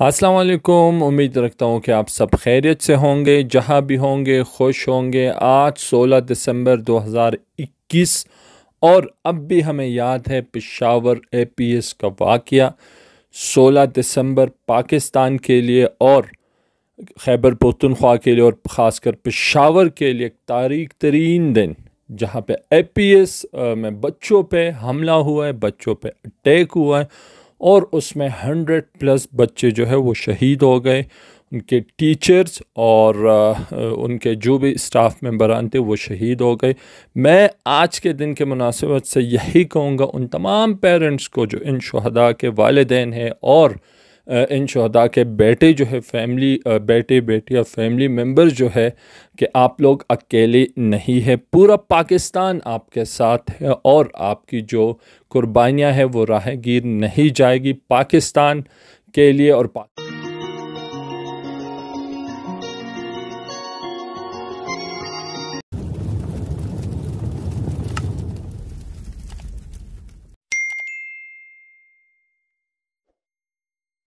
वालेकुम उम्मीद रखता हूँ कि आप सब खैरियत से होंगे जहाँ भी होंगे खुश होंगे आज 16 दिसंबर 2021 और अब भी हमें याद है पिशावर एपीएस का वाक़ 16 दिसंबर पाकिस्तान के लिए और खैबर पख्तनख्वा के लिए और ख़ासकर पिशावर के लिए एक तारीख तरीन दिन जहाँ पे एपीएस में बच्चों पे हमला हुआ है बच्चों पे अटैक हुआ है और उसमें हंड्रेड प्लस बच्चे जो है वो शहीद हो गए उनके टीचर्स और उनके जो भी स्टाफ मेम्बरान थे वो शहीद हो गए मैं आज के दिन के मुनासिबत से यही कहूँगा उन तमाम पेरेंट्स को जो इन शहदा के वालदेन हैं और इन शहदा के बेटे जो है फैमिली बेटे बेटियाँ फैमिली मेम्बर जो है कि आप लोग अकेले नहीं है पूरा पाकिस्तान आपके साथ है और आपकी जो कुर्बानियाँ हैं वो राहगीर नहीं जाएगी पाकिस्तान के लिए और पाकिस्तान